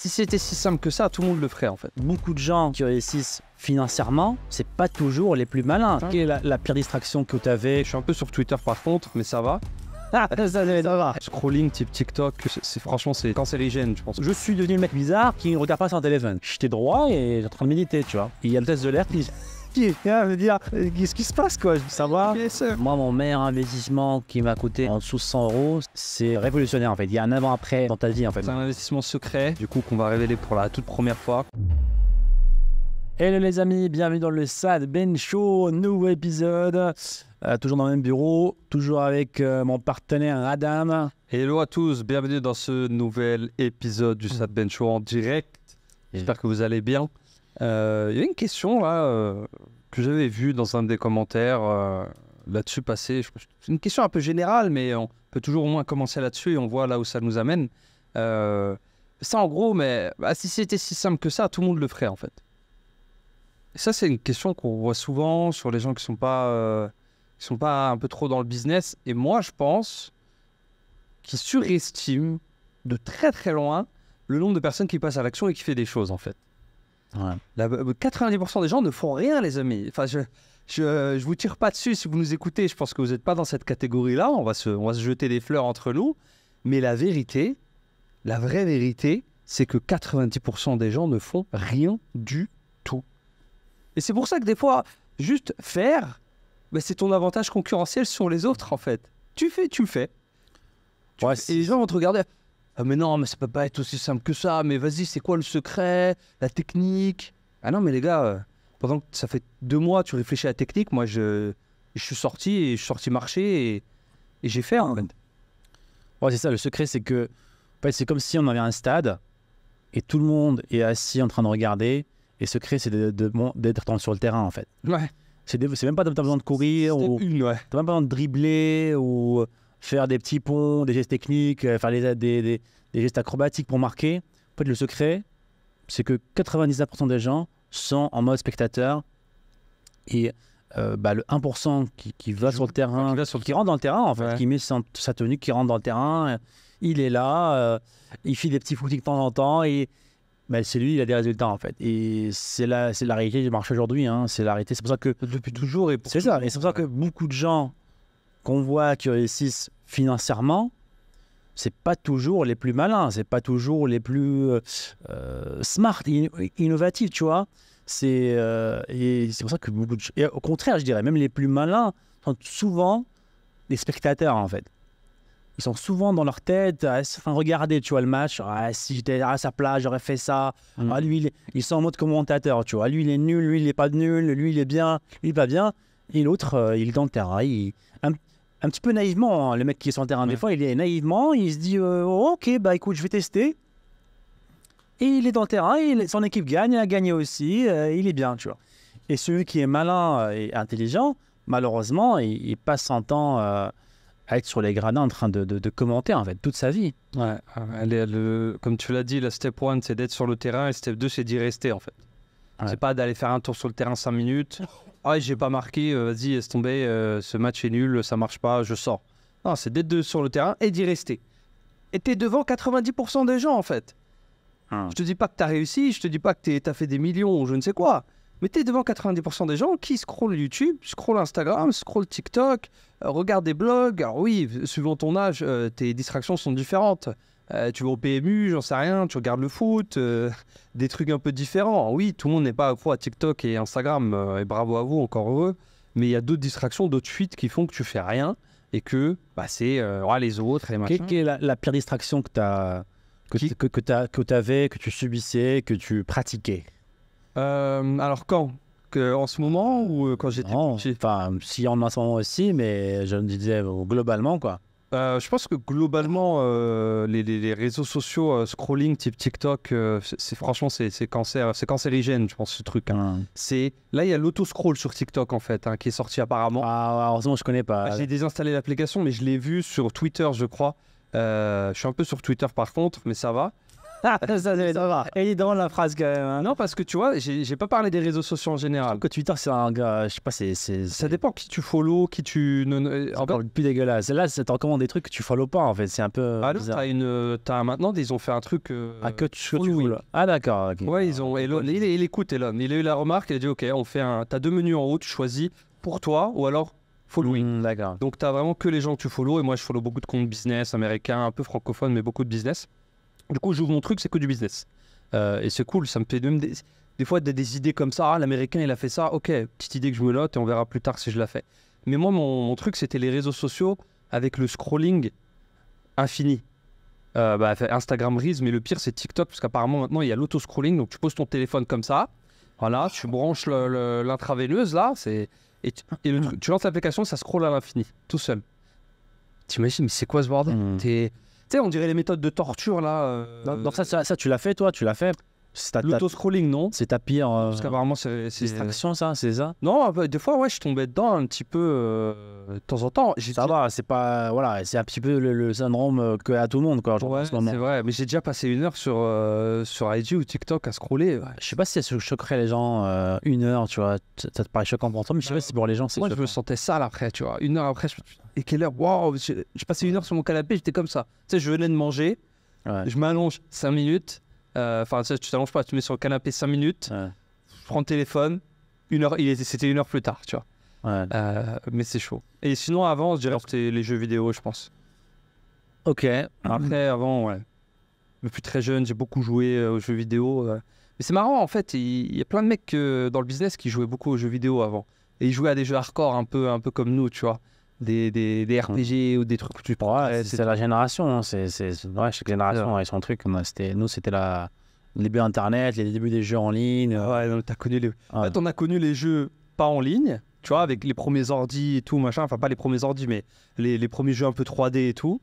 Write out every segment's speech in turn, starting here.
Si c'était si simple que ça, tout le monde le ferait en fait. Beaucoup de gens qui réussissent financièrement, c'est pas toujours les plus malins. Quelle est la, pire distraction que tu avais Je suis un peu sur Twitter par contre, mais ça va. Ah, ça, va. Scrolling type TikTok, c'est franchement c'est cancérigène, je pense. Je suis devenu le mec bizarre qui ne regarde pas son téléphone. J'étais droit et j'étais en train de méditer, tu vois. il y a le test de l'air qui qui hein, dire qu'est-ce euh, qui se passe quoi, je veux savoir. Moi, mon meilleur investissement qui m'a coûté en dessous de 100 euros, c'est révolutionnaire en fait. Il y a un avant-après dans ta vie en fait. C'est un investissement secret, du coup, qu'on va révéler pour la toute première fois. Hello les amis, bienvenue dans le Sad Ben Show, nouveau épisode. Euh, toujours dans le même bureau, toujours avec euh, mon partenaire Adam. Hello à tous, bienvenue dans ce nouvel épisode du Sad Ben Show en direct. J'espère que vous allez bien. Euh, il y a une question là euh, que j'avais vue dans un des commentaires euh, là-dessus passé C'est une question un peu générale, mais on peut toujours au moins commencer là-dessus et on voit là où ça nous amène. ça, en gros, mais bah, si c'était si simple que ça, tout le monde le ferait en fait. ça, c'est une question qu'on voit souvent sur les gens qui sont pas, qui sont pas un peu trop dans le business. Et moi, je pense qu'ils surestiment de très très loin le nombre de personnes qui passent à l'action et qui fait des choses en fait. 90% euh, des gens ne font rien, les amis. Enfin, je, je, vous tire pas dessus si vous nous écoutez. Je pense que vous n'êtes pas dans cette catégorie-là. On va se, se jeter des fleurs entre nous. Mais la vérité, la vraie vérité, c'est que 90% des gens ne font rien du tout. Et c'est pour ça que des fois, juste faire, ben, c'est ton avantage concurrentiel sur les autres, en fait. Tu fais, tu le fais. Et les gens vont te regarder. Ah, mais non, mais ça peut pas être aussi simple que ça, mais vas-y, c'est quoi le secret, la technique Ah non, mais les gars, euh, pendant que ça fait deux mois, tu réfléchis à la technique, moi, je, je suis sorti et je suis sorti marcher et, j'ai fait. En fait. Ouais, c'est ça, le secret, c'est que c'est comme si on avait un stade et tout le monde est assis en train de regarder. Et le secret, c'est d'être sur le terrain, en fait. Ouais. C'est même pas d'avoir besoin de courir ou. C'est même pas de dribbler ou faire des petits ponts, des gestes techniques, euh, faire des, des, des, gestes acrobatiques pour marquer. En fait, le secret, c'est que 99% des gens sont en mode spectateur et euh, bah, le 1% qui, va sur le terrain, qui, rentre dans le terrain, en fait, qui met sa tenue, qui rentre dans le terrain, euh, il est là, il fait des petits footings de temps en temps et bah, c'est lui, il a des résultats en fait. Et c'est la, c'est la réalité du marché aujourd'hui, hein, c'est la réalité. C'est pour ça que. Depuis toujours et C'est ça, et c'est pour ça que beaucoup de gens qu'on voit qui réussissent financièrement, c'est pas toujours les plus malins, c'est pas toujours les plus euh, euh, smart, innovatifs, tu vois. C'est euh, c'est pour ça que beaucoup de... et au contraire, je dirais même les plus malins sont souvent des spectateurs en fait. Ils sont souvent dans leur tête, à enfin, regarder, tu vois, le match. Ah, si j'étais à sa place, j'aurais fait ça. Mm. Ah, lui, il est... ils sont en mode commentateur, tu vois. Lui, il est nul, lui, il est pas nul, lui, il est bien, lui, il va bien. Et l'autre, il est dans le terrain, un petit peu naïvement, hein, le mec qui est sur le terrain, des fois, il est naïvement, il se dit euh, oh, Ok, bah écoute, je vais tester. Et il est dans le terrain, son équipe gagne, elle a gagné aussi, euh, il est bien, tu vois. Et celui qui est malin euh, et intelligent, malheureusement, il, passe son temps à être sur les gradins en train de, commenter, en fait, toute sa vie. Ouais, elle comme tu l'as dit, la step one, c'est d'être sur le terrain, et step 2, c'est d'y rester, en fait. C'est pas d'aller faire un tour sur le terrain 5 minutes. Ah, j'ai pas marqué, euh, vas-y, laisse tomber, euh, ce match est nul, ça marche pas, je sors. Non, c'est d'être sur le terrain et d'y rester. Et t'es devant 90% des gens, en fait. Ah. Je te dis pas que t'as réussi, je te dis pas que t'as fait des millions ou je ne sais quoi. Mais t'es devant 90% des gens qui scrollent YouTube, scrollent Instagram, scrollent TikTok, euh, regardent des blogs. Alors oui, suivant ton âge, tes distractions sont différentes. Euh, tu vas au PMU, j'en sais rien, tu regardes le foot, euh, des trucs un peu différents. Oui, tout le monde n'est pas accro à TikTok et Instagram, euh, et bravo à vous, encore eux. Mais il y a d'autres distractions, d'autres fuites qui font que tu fais rien et que bah, c'est les autres, et' Quelle est la, pire distraction que tu as que, que, avais, que tu subissais, que tu pratiquais Alors quand que en ce moment ou quand j'étais Enfin, si en ce moment aussi, mais je me disais globalement quoi. Bah, je pense que globalement, euh, les, réseaux sociaux euh, scrolling type TikTok, euh, c'est franchement c'est cancer, c'est cancérigène, je pense ce truc. Hein. Hum. C'est là il y a l'auto scroll sur TikTok en fait, hein, qui est sorti apparemment. Ah, heureusement je connais pas. Bah, j'ai désinstallé l'application, mais je l'ai vu sur Twitter, je crois. je suis un peu sur Twitter par contre, mais ça va. ça devait ça va. dans la phrase quand même. Hein. Non, parce que tu vois, j'ai pas parlé des réseaux sociaux en général. Que Twitter, c'est un gars, je sais pas, c'est. Ça dépend qui tu follow, qui tu. Encore plus dégueulasse. Là, c'est encore des trucs que tu follow pas en fait. C'est un peu. Ah non, t'as une. maintenant, ils ont fait un truc. Euh, ah, que tu, Ah, d'accord. Ouais, ils ont. il, écoute Elon. Il a eu la remarque, il a dit Ok, on fait un. T'as deux menus en haut, tu choisis pour toi ou alors following. Mm, d'accord. Donc t'as vraiment que les gens que tu follow. Et moi, je follow beaucoup de comptes business américains, un peu francophones, mais beaucoup de business. Du coup, j'ouvre mon truc, c'est que du business. Euh, et c'est cool, ça me fait même des, des fois des, idées comme ça. Ah, l'américain, il a fait ça. Ok, petite idée que je me note et on verra plus tard si je la fais. Mais moi, mon, truc, c'était les réseaux sociaux avec le scrolling infini. Euh, bah, Instagram Riz, mais le pire, c'est TikTok, parce qu'apparemment, maintenant, il y a l'auto-scrolling. Donc, tu poses ton téléphone comme ça. Voilà, tu branches l'intraveineuse, là. Et, tu, lances l'application, ça scrolle à l'infini, tout seul. T'imagines, mais c'est quoi ce bordel mmh sais, on dirait les méthodes de torture là. Euh. ça, ça, tu l'as fait toi, tu l'as fait. L'auto-scrolling, non C'est ta pire. Euh, Parce qu'apparemment, c'est. Distraction, ça, c'est ça Non, des fois, ouais, je tombais dedans un petit peu euh, de temps en temps. Ça va, c'est pas. Voilà, c'est un petit peu le, syndrome euh, que à tout le monde, quoi. ouais, c'est vrai, mais j'ai déjà passé une heure sur, sur IG ou TikTok à scroller. Je sais pas si ça choquerait les gens une heure, tu vois. Ça te paraît choquant pour toi, mais je sais pas si pour les gens, c'est. Moi, je me sentais sale après, tu vois. Une heure après, je... et quelle heure Waouh J'ai passé une heure sur mon canapé, j'étais comme ça. Tu sais, je venais de manger, je m'allonge 5 minutes euh, enfin, tu t'allonges pas, tu mets sur le canapé 5 minutes, tu prends le téléphone, une heure, c'était une heure plus tard, tu vois. Euh, mais c'est chaud. Et sinon, avant, je dirais c'était les jeux vidéo, je pense. Ok. Après, avant, ouais. Depuis très jeune, j'ai beaucoup joué euh, aux jeux vidéo. Mais c'est marrant, en fait, il y, a plein de mecs dans le business qui jouaient beaucoup aux jeux vidéo avant. Et ils jouaient à des jeux hardcore, un peu, un peu comme nous, tu vois des, des, RPG ou des trucs tu parles. c'est la génération, hein, c'est ouais, chaque génération a son truc. C'était nous, c'était la début internet, les débuts des jeux en ligne. Ah ouais, t'as connu les. En fait, on a connu les jeux pas en ligne, tu vois, avec les premiers ordi et tout machin. Enfin, pas les premiers ordi, mais les, les premiers jeux un peu 3D et tout.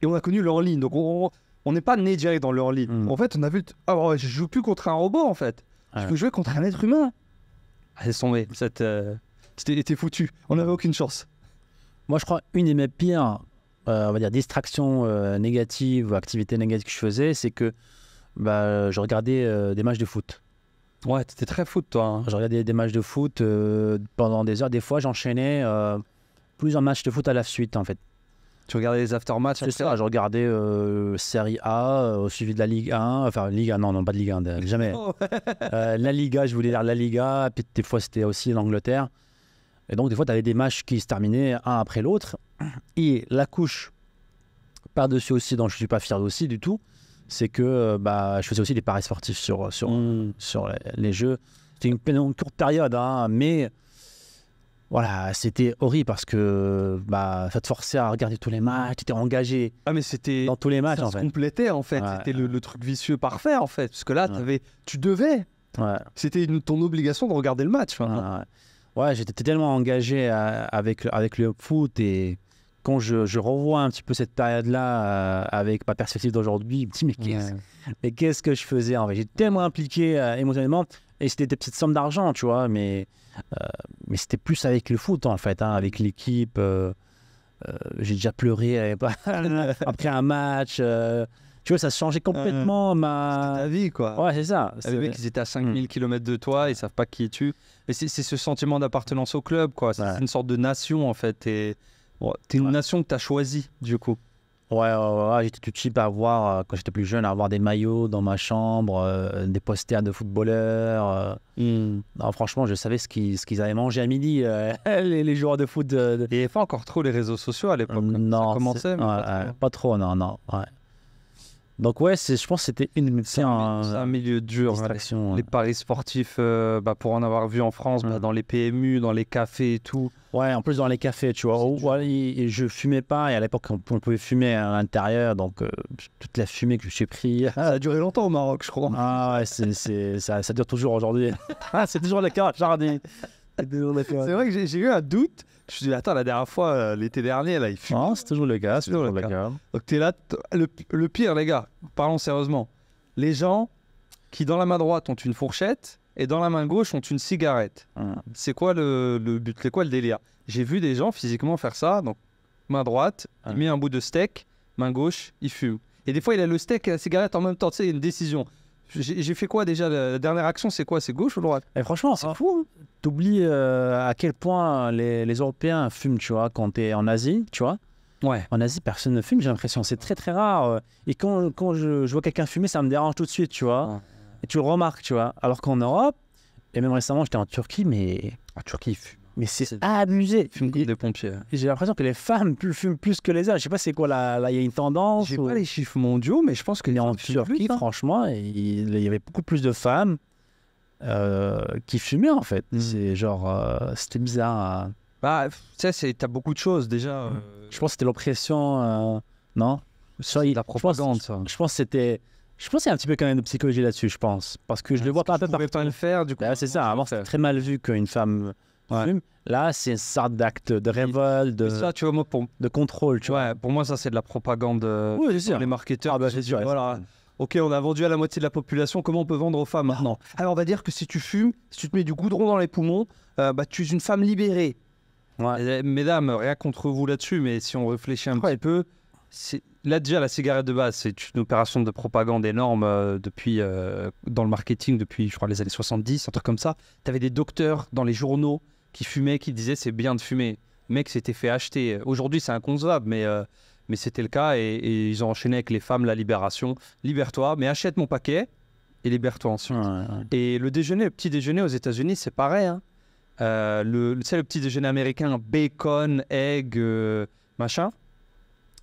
Et on a connu leur ligne, donc on n'est pas né direct dans leur ligne. Mm. En fait, on a vu. Alors, ah je joue plus contre un robot en fait. Je peux jouer contre un être humain. Ah, Elles sont cette. C'était euh, foutu. On n'avait aucune chance. Moi, je crois une des mes pires, euh, on va dire, distractions euh, négatives ou activités négatives que je faisais, c'est que bah, je regardais euh, des matchs de foot. Ouais, t'étais très foot, toi. Hein. Je regardais des matchs de foot pendant des heures. Des fois, j'enchaînais plusieurs matchs de foot à la suite, en fait. Tu regardais les aftermatchs, C'est je regardais euh, Série A, au suivi de la Ligue 1, enfin Ligue 1, non, non, pas de Ligue 1, jamais. la Liga, je voulais dire la Liga, puis des fois c'était aussi l'Angleterre. Et donc, des fois, tu avais des matchs qui se terminaient un après l'autre. Et la couche par-dessus aussi, dont je ne suis pas fier aussi du tout, c'est que euh, bah, je faisais aussi des paris sportifs sur, sur, hmm. sur les, jeux. C'était une, courte période, hein, mais voilà, c'était horrible parce que bah, ça te forçait à regarder tous les matchs, tu étais engagé ah, mais c'était, dans tous les matchs. Ça se complétait en fait, c'était Le, truc vicieux parfait en fait, parce que là, tu avais, tu devais. C'était ton obligation de regarder le match. Hein. Ouais, j'étais tellement engagé avec, avec le foot et quand je, je, revois un petit peu cette période-là euh, avec ma perspective d'aujourd'hui, je me dis mais qu'est-ce, que je faisais en fait J'étais tellement impliqué euh, émotionnellement et c'était des petites sommes d'argent, tu vois, mais, euh, mais c'était plus avec le foot en fait, hein, avec l'équipe. j'ai déjà pleuré après un match. Tu vois, ça changeait complètement mm, mm. ma. vie, quoi. Ouais, c'est ça. Ah, les vrai qu'ils étaient à 5000 mm. km de toi, ils savent pas qui es-tu. Et c'est ce sentiment d'appartenance au club, quoi. C'est une sorte de nation, en fait. Et t'es une nation que t'as choisie, du coup. Ouais, j'étais tout cheap à avoir, euh, quand j'étais plus jeune, à avoir des maillots dans ma chambre, euh, des posters de footballeurs. Euh. Non, franchement, je savais ce qu'ils, ce qu'ils avaient mangé à midi, les, les, joueurs de foot. Et Il avait pas encore trop les réseaux sociaux à l'époque. Hein. non, pas, pas trop, non, non. Donc ouais, je pense que c'était une c'est un, milieu dur. Hein. Les paris sportifs, euh, bah, pour en avoir vu en France, bah, dans les PMU, dans les cafés et tout. Ouais, en plus dans les cafés, tu vois. Où, ouais, je fumais pas et à l'époque on, pouvait fumer à l'intérieur, donc euh, toute la fumée que je suis pris. Ah, ça a duré longtemps au Maroc, je crois. Ah ouais, ça, dure toujours aujourd'hui. ah, c'est toujours le cas, jardin. C'est vrai que j'ai eu un doute je suis dit, attends, la dernière fois, euh, l'été dernier, là, il fume. Non, c'est toujours le gars. c'est toujours le, gars. Donc, là. Le, pire, les gars, parlons sérieusement. Les gens qui, dans la main droite, ont une fourchette et dans la main gauche, ont une cigarette. Hein. C'est quoi le, but C'est quoi le délire J'ai vu des gens physiquement faire ça. Donc, main droite, il hein. met un bout de steak, main gauche, il fume. Et des fois, il a le steak et la cigarette en même temps. Tu sais, il y a une décision. J'ai fait quoi déjà La dernière action, c'est quoi C'est gauche ou droite Et eh, Franchement, c'est ah. fou. Hein. T'oublies euh, à quel point les, Européens fument, tu vois, quand t'es en Asie, tu vois. Ouais. En Asie, personne ne fume, j'ai l'impression. C'est très, très rare. Euh. Et quand, quand je, vois quelqu'un fumer, ça me dérange tout de suite, tu vois. Et tu le remarques, tu vois. Alors qu'en Europe, et même récemment, j'étais en Turquie, mais en Turquie, il fume. Mais c'est abusé. Fume comme des pompiers. Hein. J'ai l'impression que les femmes fument plus que les hommes. Je sais pas c'est quoi là, il y a une tendance. J'ai sais pas les chiffres mondiaux, mais je pense que en Turquie, hein. franchement, il, y avait beaucoup plus de femmes euh, qui fumaient en fait. Mm. C'est genre, euh, c'était bizarre. Hein. Bah, tu sais, t'as beaucoup de choses déjà. Mm. Euh. Je pense que c'était l'oppression, non Soit il, la propagande. Je pense, je pense que c'était. Je pense qu'il y a un petit peu quand même de psychologie là-dessus, je pense. Parce que je ne le vois pas Tu ne pouvais pas le faire, du coup. Bah, c'est ça, avant, très mal vu qu'une femme Là, c'est une sorte d'acte de révolte, de, de contrôle. Tu Pour moi, ça, c'est de la propagande euh, oui, les marketeurs. Ah, bah, ok, on a vendu à la moitié de la population. Comment on peut vendre aux femmes maintenant ah. Alors, on va dire que si tu fumes, si tu te mets du goudron dans les poumons, euh, bah, tu es une femme libérée. Eh, mesdames, rien contre vous là-dessus, mais si on réfléchit un petit peu, là déjà la cigarette de base, c'est une opération de propagande énorme euh, depuis dans le marketing depuis je crois les années 70, un truc comme ça. Tu avais des docteurs dans les journaux qui fumait, qui disait c'est bien de fumer. Mec, c'était fait acheter. Aujourd'hui, c'est inconcevable, mais, euh, mais c'était le cas. Et, ils ont enchaîné avec les femmes la libération. Libère-toi, mais achète mon paquet et libère-toi ensuite. Et le déjeuner, le petit déjeuner aux États-Unis, c'est pareil. Hein. Euh, le, le petit déjeuner américain, bacon, egg, euh, machin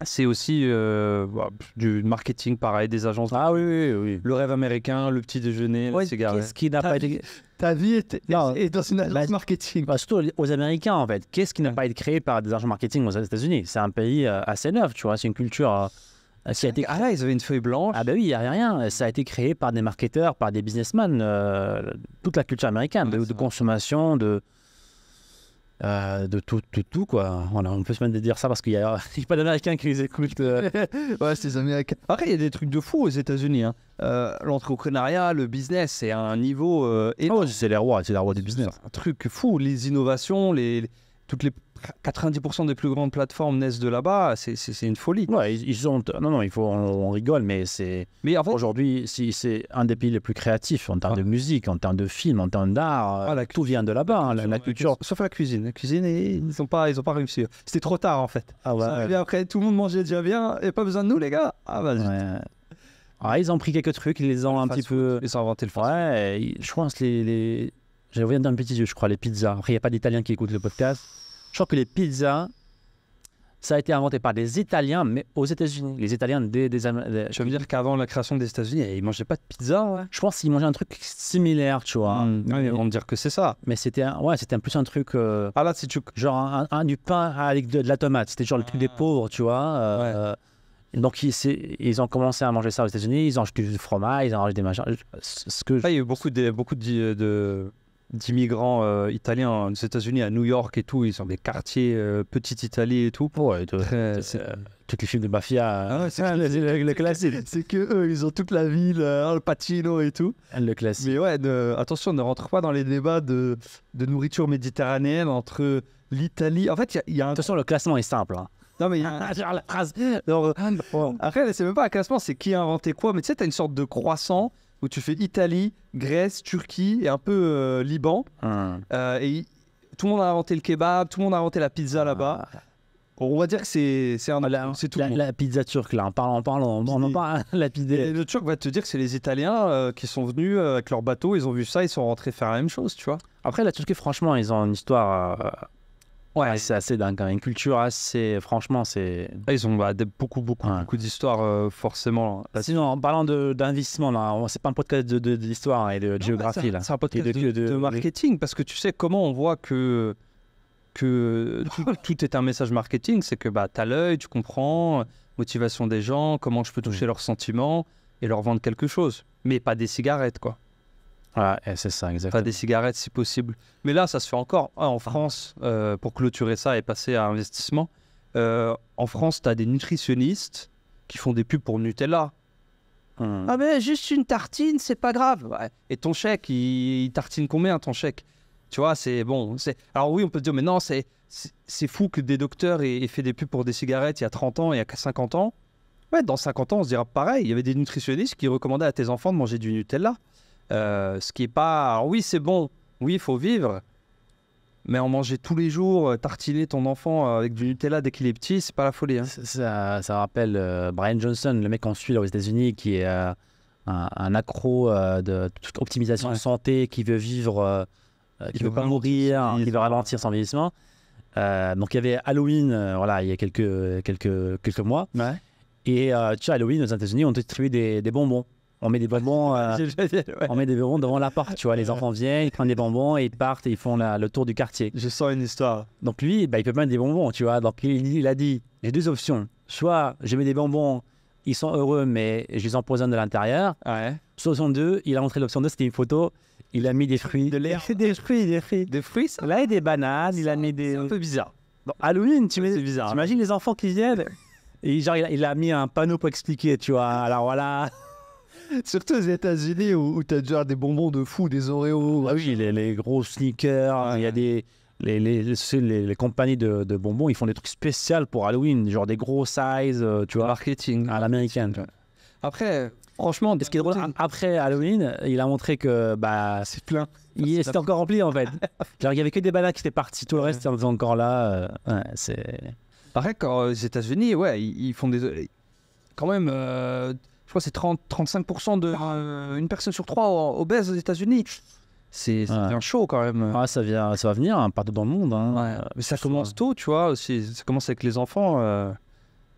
c'est aussi euh, bah, du marketing pareil, des agences. Ah oui, oui, oui. Le rêve américain, le petit déjeuner, ouais, cigare Qu'est-ce qui n'a pas été... Ta vie est, dans une agence bah, marketing. Bah, surtout aux Américains, en fait. Qu'est-ce qui n'a pas été créé par des agents marketing aux États-Unis C'est un pays euh, assez neuf, tu vois. C'est une culture. été... Euh, ah là, ils avaient une feuille blanche. Ah ben oui, il n'y a rien. Ça a été créé par des marketeurs, par des businessmen. toute la culture américaine, ah, de consommation, de, euh, de tout, tout, tout, quoi. On, a, on peut se même de dire ça parce qu'il n'y a, pas d'Américains qui les écoutent. Euh. ouais, c'est les Américains. Après, il y a des trucs de fou aux États-Unis. Hein. Euh, l'entrepreneuriat, le business, c'est un niveau. Oh, énorme. c'est les rois, c'est les rois du business. Un truc fou, les innovations, les, toutes les 90% des plus grandes plateformes naissent de là-bas, c'est une folie. Ouais, ils, ont. Non, non, il faut, on, rigole, mais c'est. Mais aujourd'hui, c'est un des pays les plus créatifs en termes de ah. musique, en termes de films, en termes d'art. Ah, tout vient de là-bas, hein, la, culture. Sauf la cuisine. La cuisine, ils n'ont pas, ils pas réussi. C'était trop tard, en fait. Ah ouais, Après, tout le monde mangeait déjà bien, et pas besoin de nous, les gars. Ah bah, ouais. Ah, ils ont pris quelques trucs, ils les ont un petit peu. Ils ont inventé le Ouais, je pense les. les... J'ai d'un petit jeu. je crois, les pizzas. Après, il n'y a pas d'italien qui écoutent le podcast. Je crois que les pizzas, ça a été inventé par des Italiens, mais aux États-Unis. Les Italiens des. Je veux dire qu'avant la création des États-Unis, ils mangeaient pas de pizza, Je pense qu'ils mangeaient un truc similaire, tu vois. Mmh, ouais, on dire que c'est ça. Mais c'était ouais, c'était plus un truc. Euh... ah là, c'est genre un, du pain avec de, la tomate. C'était genre le truc des ah. pauvres, tu vois. Euh, euh, donc ils, ils, ont commencé à manger ça aux États-Unis. Ils ont acheté du fromage, ils ont ajouté des machins. Ce que il y a eu beaucoup de beaucoup de d'immigrants euh, italiens aux États-Unis, à New York et tout. Ils sont des quartiers euh, petite Italie et tout. Ouais, tout euh, tous les films de mafia, ah c'est le, classique. C'est que eux, ils ont toute la ville, le Pacino et tout. Ah, le classique. Mais ouais, attention, ne rentre pas dans les débats de, de nourriture méditerranéenne entre l'Italie. En fait, il y, y, a un. façon le classement est simple. Hein. Non, mais il y a ah, la phrase. Après, c'est même pas un classement, c'est qui a inventé quoi. Mais tu sais, t'as une sorte de croissant où tu fais Italie, Grèce, Turquie et un peu euh, Liban. Hein. Euh, et tout le monde a inventé le kebab, tout le monde a inventé la pizza ah. là-bas. On va dire que c'est la, tout la, la, pizza turque là, en parlant, en parlant, on en parle hein, la pizza. le turc va te dire que c'est les Italiens euh, qui sont venus avec leur bateau, ils ont vu ça, ils sont rentrés faire la même chose, tu vois. Après la Turquie, franchement, ils ont une histoire Ouais, ah, c'est assez dingue Une culture assez. Franchement, c'est. Ah, ils ont bah, beaucoup, beaucoup, beaucoup d'histoires, euh, forcément. Hein. Sinon, en parlant d'investissement, c'est pas un podcast d'histoire de, l'histoire hein, et de géographie. c'est un podcast de, marketing, parce que tu sais comment on voit que, que tout, est un message marketing. C'est que bah, tu as l'œil, tu comprends, motivation des gens, comment je peux toucher mm. leurs sentiments et leur vendre quelque chose. Mais pas des cigarettes, quoi. Ouais, eh, c'est ça, exactement. Pas des cigarettes si possible. Mais là, ça se fait encore. Ah, en France, euh, pour clôturer ça et passer à investissement, euh, en France, tu as des nutritionnistes qui font des pubs pour Nutella. Hmm. Ah, mais juste une tartine, c'est pas grave. Et ton chèque, il, tartine combien ton chèque Tu vois, c'est bon. c'est Alors, oui, on peut se dire, mais non, c'est, c'est fou que des docteurs aient, fait des pubs pour des cigarettes il y a 30 ans, il y a 50 ans. Ouais, dans 50 ans, on se dira pareil. Il y avait des nutritionnistes qui recommandaient à tes enfants de manger du Nutella. Euh, ce qui est pas. oui, c'est bon, oui, il faut vivre, mais en manger tous les jours, euh, tartiner ton enfant euh, avec du Nutella dès qu'il est petit, c'est pas la folie. Hein. Ça, rappelle Brian Johnson, le mec qu'on suit aux États-Unis, qui est un, accro de toute optimisation de santé, qui veut vivre, qui veut pas mourir, qui veut ralentir son vieillissement. donc il y avait Halloween, voilà, il y a quelques mois. Et tu vois, Halloween aux États-Unis, on distribuait des, des bonbons on met des bonbons, euh, on met des bonbons devant porte, tu vois. Les enfants viennent, ils prennent des bonbons et ils partent et ils font le tour du quartier. Je sens une histoire. Donc lui, bah, il peut mettre des bonbons, tu vois. Donc il, a dit, j'ai deux options. Soit je mets des bonbons, ils sont heureux, mais je les empoisonne de l'intérieur. Ouais. 62, il a montré l'option 2, c'était une photo. Il a mis des fruits. De l'air. des fruits, des fruits. Des fruits, Là, il a des bananes, il a mis des. C'est un peu bizarre. Bon, Halloween, tu mets. bizarre. imagines les enfants qui viennent et genre, il a, il a mis un panneau pour expliquer, tu vois. Alors voilà. Surtout aux États-Unis où, t'as déjà des bonbons de fou, des Oreos. Ah oui, les, gros sneakers, hein, il y a des. Les, les, les, compagnies de, de, bonbons, ils font des trucs spéciaux pour Halloween, genre des gros size. Euh, tu vois. Marketing. À l'américaine, tu vois. Après, Franchement, ce qui drôle, après Halloween, il a montré que bah, c'est plein. C'était encore rempli en fait. Genre, il y avait que des bananes qui étaient parties. tout le reste était encore là. C'est... Euh, ouais, c'est pareil aux États-Unis, ouais, ils, font des quand même. Euh, je crois que c'est 35% de. Euh, une personne sur trois obèse aux États-Unis. C'est bien chaud quand même. ça, vient, ça va venir hein, partout dans le monde. Hein. Mais ça commence tôt, tu vois. Aussi, ça commence avec les enfants euh,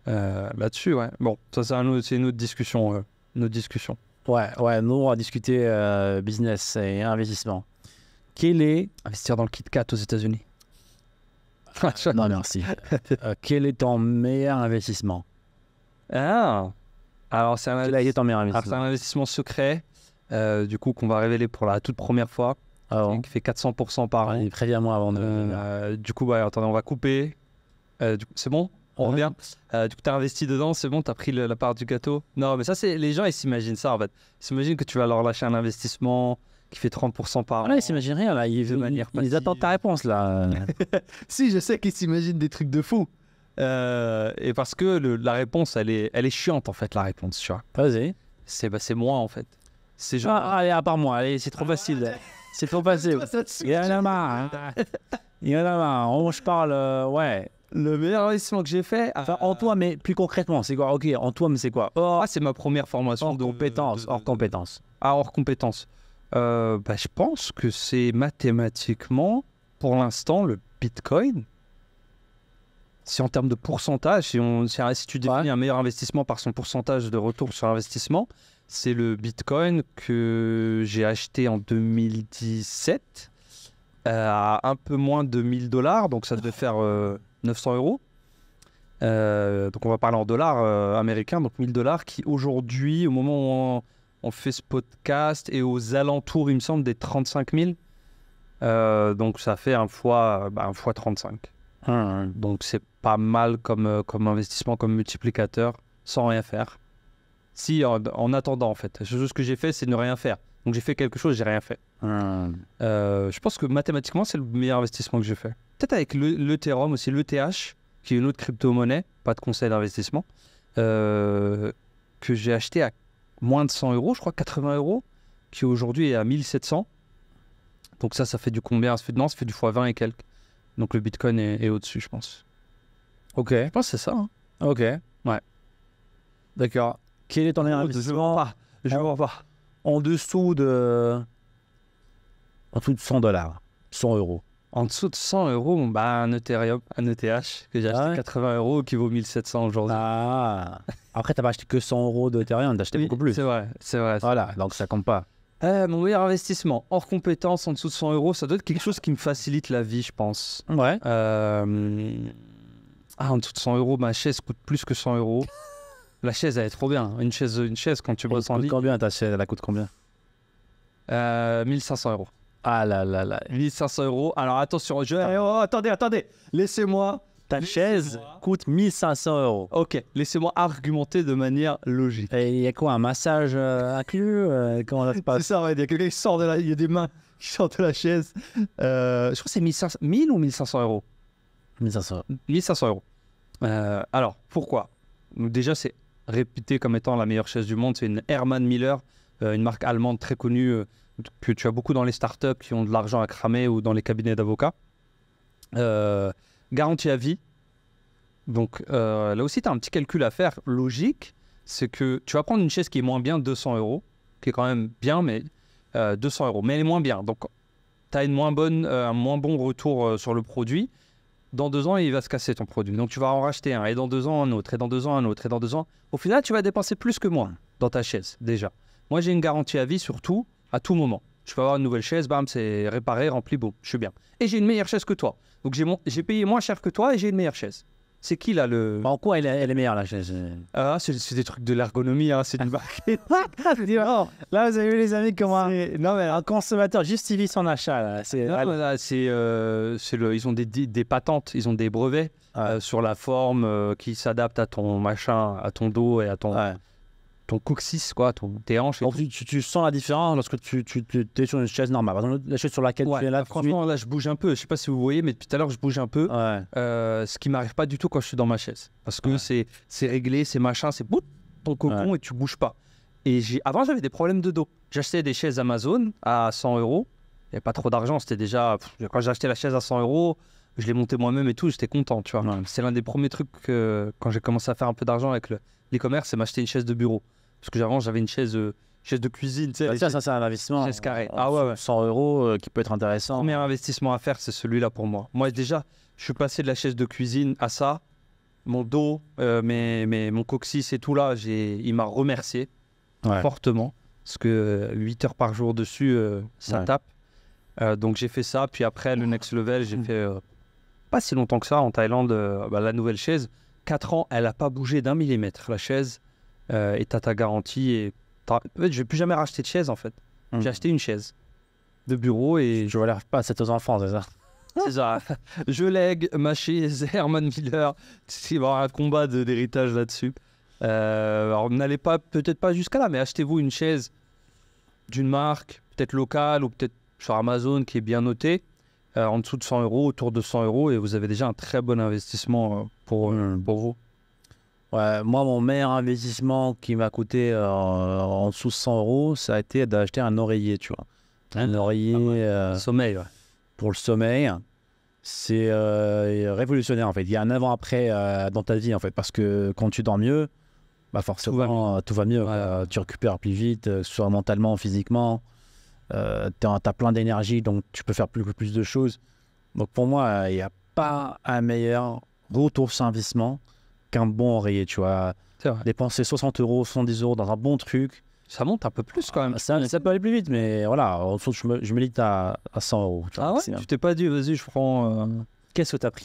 euh, là-dessus, ouais. Bon, ça, c'est une autre discussion. Ouais, ouais, nous, on va discuter business et investissement. Quel est. Investir dans le KitKat aux États-Unis. non, merci. quel est ton meilleur investissement Ah alors, c'est un, investissement secret, euh, du coup, qu'on va révéler pour la toute première fois. Ah qui fait 400% par an. Préviens-moi avant de. Euh, du coup, bah, attendez, on va couper. Euh, c'est bon on revient. du coup, tu as investi dedans, c'est bon, tu as pris la part du gâteau. Non, mais ça, c'est les gens, ils s'imaginent ça en fait. Ils s'imaginent que tu vas leur lâcher un investissement, qui fait 30% par an. Ah non ils s'imaginent rien, là. Ils, de manière ils attendent ta réponse, là. si, je sais qu'ils s'imaginent des trucs de fou. Euh, et parce que la réponse, elle est, elle est chiante en fait, la réponse, tu vois. Vas-y. C'est bah, moi en fait. C'est genre. Ah, allez, à part moi, allez, c'est trop ah, facile. C'est trop facile. Hein. Il y en a marre. Il y en a marre. je parle, euh, ouais. Le meilleur investissement que j'ai fait. Enfin, en toi, mais plus concrètement, c'est quoi Ok, en toi, mais c'est quoi Ah, c'est ma première formation. Hors compétence. hors Ah, hors compétence. Euh, bah, je pense que c'est mathématiquement, pour l'instant, le Bitcoin si en termes de pourcentage, si, on, tu définis un meilleur investissement par son pourcentage de retour sur investissement, c'est le Bitcoin que j'ai acheté en 2017 euh, à un peu moins de 1000 dollars, donc ça devait faire 900 euh, euros. Euh, donc on va parler en dollars américains, donc 1000 dollars qui aujourd'hui, au moment où on, fait ce podcast, et aux alentours, il me semble, des 35 000. donc ça fait un fois, bah, un fois 35. Ah donc c'est pas mal comme, euh, comme investissement, comme multiplicateur, sans rien faire. Si, en, attendant, en fait. Ce que j'ai fait, c'est ne rien faire. Donc j'ai fait quelque chose, j'ai rien fait. Ah. Euh, je pense que mathématiquement, c'est le meilleur investissement que j'ai fait. Peut-être avec l'Ethereum aussi, l'ETH, qui est une autre crypto-monnaie, pas de conseil d'investissement, euh, que j'ai acheté à moins de 100 euros, je crois 80 euros, qui aujourd'hui est à 1700. Donc ça, ça fait du combien Ça fait, non, ça fait du x20 et quelques. Donc le Bitcoin est au-dessus, je pense. Ok. Je pense que c'est ça. Hein. Ok. Ouais. D'accord. Quel est ton dernier oh, investissement Je ah. vois pas. En dessous de. En dessous de 100 dollars, 100 euros. En dessous de 100 euros, bah, un Ethereum, un ETH que j'ai ah acheté 80 euros qui vaut 1700 aujourd'hui. Ah Après, t'as pas acheté que 100 euros d'Ethereum, tu t'as acheté beaucoup plus. C'est vrai, c'est vrai. Voilà, donc ça compte pas. Euh, mon meilleur investissement, hors compétence, en dessous de 100 euros, ça doit être quelque chose qui me facilite la vie, je pense. Ouais. Euh, ah, en dessous de 100 euros, ma chaise coûte plus que 100 euros. La chaise, elle est trop bien. Une chaise, une chaise quand tu bosses en coûte combien ta chaise Elle coûte combien 1500 euh, euros. Ah là là là. 1500 euros. Alors attention, je... oh, attendez, attendez. Laissez-moi. Ta chaise coûte 1500 euros. Ok, laissez-moi argumenter de manière logique. il y a quoi Un massage euh, inclus euh, Comment ça se passe C'est ça, Il y a quelqu'un sort de la... Il y a des mains qui sortent de la chaise. je crois que c'est 1000 ou 1500 euros 1500 1500 euros. Euh, alors, pourquoi Déjà, c'est réputé comme étant la meilleure chaise du monde. C'est une Hermann Miller, euh, une marque allemande très connue euh, que tu as beaucoup dans les startups qui ont de l'argent à cramer ou dans les cabinets d'avocats. garantie à vie. Donc là aussi, tu as un petit calcul à faire logique. C'est que tu vas prendre une chaise qui est moins bien 200 euros, qui est quand même bien, mais 200 euros, mais elle est moins bien. Donc, tu as une moins bonne, un moins bon retour sur le produit dans deux ans, il va se casser ton produit. Donc tu vas en racheter un, et dans deux ans, un autre, et dans deux ans, un autre, et dans deux ans. Au final, tu vas dépenser plus que moi dans ta chaise, déjà. Moi, j'ai une garantie à vie sur tout, à tout moment. Je peux avoir une nouvelle chaise, bam, c'est réparé, rempli, beau, je suis bien. Et j'ai une meilleure chaise que toi. Donc j'ai payé moins cher que toi et j'ai une meilleure chaise. C'est qui là le. Bah, en quoi elle, est meilleure là ah, c'est des trucs de l'ergonomie, hein, c'est du ah. marketing. là, vous avez vu les amis comment. Non, mais un consommateur justifie son achat. Euh, c'est le... Ils ont des, des, patentes, ils ont des brevets euh, sur la forme euh, qui s'adapte à ton machin, à ton dos et à ton ton coccyx, quoi, ton, tes hanches. tu, tu, sens la différence lorsque tu, tu, tu es sur une chaise normale. la chaise sur laquelle tu es là. Ah, franchement, là, je bouge un peu. Je sais pas si vous voyez, mais depuis tout à l'heure, je bouge un peu. Euh, ce qui m'arrive pas du tout quand je suis dans ma chaise. Parce que c'est c'est réglé, c'est machin, c'est bout ton cocon et tu bouges pas. Et avant, j'avais des problèmes de dos. J'achetais des chaises Amazon à 100 euros. Il n'y avait pas trop d'argent. C'était déjà. Quand j'ai acheté la chaise à 100 euros, je l'ai monté moi-même et tout. J'étais content, tu vois. C'est l'un des premiers trucs que, quand j'ai commencé à faire un peu d'argent avec le, les commerces, c'est m'acheter une chaise de bureau. Parce que j'avais une chaise, euh, chaise de cuisine. Bah, ça, c'est un investissement. Chaise carrée. Ah ouais, 100 euros euh, qui peut être intéressant. Le premier investissement à faire, c'est celui-là pour moi. Moi, déjà, je suis passé de la chaise de cuisine à ça. Mon dos, euh, mes, mes, mon coccyx et tout là, il m'a remercié fortement. Parce que 8 heures par jour dessus, ça tape. donc j'ai fait ça. Puis après, le next level, j'ai hmm. fait pas si longtemps que ça en Thaïlande, bah, la nouvelle chaise. 4 ans, elle n'a pas bougé d'un millimètre, la chaise. Euh, et t'as ta garantie. Et en fait, je vais plus jamais racheter de chaise en fait. Hmm. J'ai acheté une chaise de bureau et. Je relève pas, à aux enfants, c'est ça je lègue ma chaise Herman Miller. Il va y avoir un combat d'héritage là-dessus. Euh, alors, n'allez pas, peut-être pas jusqu'à là, mais achetez-vous une chaise d'une marque, peut-être locale ou peut-être sur Amazon qui est bien notée, euh, en dessous de 100 euros, autour de 100 euros, et vous avez déjà un très bon investissement pour, pour vous. Ouais, moi, mon meilleur investissement qui m'a coûté euh, en dessous de 100 euros, ça a été d'acheter un oreiller, tu vois. Hein un oreiller. Ah euh, sommeil, ouais. Pour le sommeil. C'est euh, révolutionnaire, en fait. Il y a un avant-après dans ta vie, en fait. Parce que quand tu dors mieux, bah forcément, tout va mieux. tu récupères plus vite, soit mentalement, physiquement. tu as plein d'énergie, donc tu peux faire plus, plus de choses. Donc pour moi, il n'y a pas un meilleur retour sur investissement qu'un bon oreiller tu vois. Dépenser 60 euros, 70 euros dans un bon truc. Ça monte un peu plus quand même. Ah, ça, peut aller plus vite, mais voilà, en je, me, je à, 100 euros. ah ouais Tu t'es pas dit, vas-y, je prends. Euh, qu'est-ce que t'as pris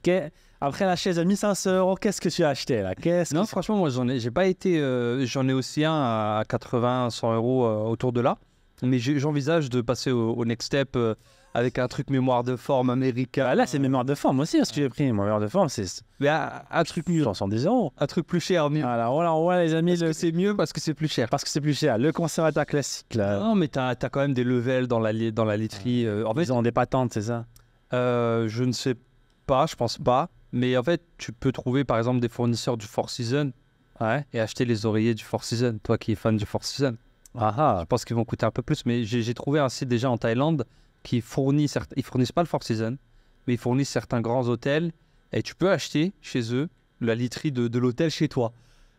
Après la chaise à 1500 euros, qu'est-ce que tu as acheté là qu'est-ce Non, franchement, moi, j'en ai, j'ai pas été. Euh, j'en ai aussi un à 80, 100 euros euh, autour de là. Mais j'envisage de passer au next step avec un truc mémoire de forme américain. Bah là, c'est mémoire de forme aussi, ce que j'ai pris. Mémoire de forme, c'est. un truc mieux. En euros. Un truc plus cher, mieux. voilà, les amis. C'est mieux parce que c'est plus cher. Parce que c'est plus cher. Le conservateur classique, Non, mais tu as quand même des levels dans la, dans la literie. Euh, en fait, Ils ont des patentes, c'est ça euh, Je ne sais pas, je pense pas. Mais en fait, tu peux trouver par exemple des fournisseurs du Four Seasons et acheter les oreillers du Four Seasons. Toi qui es fan du Four Seasons. Ah ah. je pense qu'ils vont coûter un peu plus, mais j'ai trouvé un site déjà en Thaïlande qui fournit, ils fournissent pas le Four Seasons, mais ils fournissent certains grands hôtels et tu peux acheter chez eux la literie de, l'hôtel chez toi.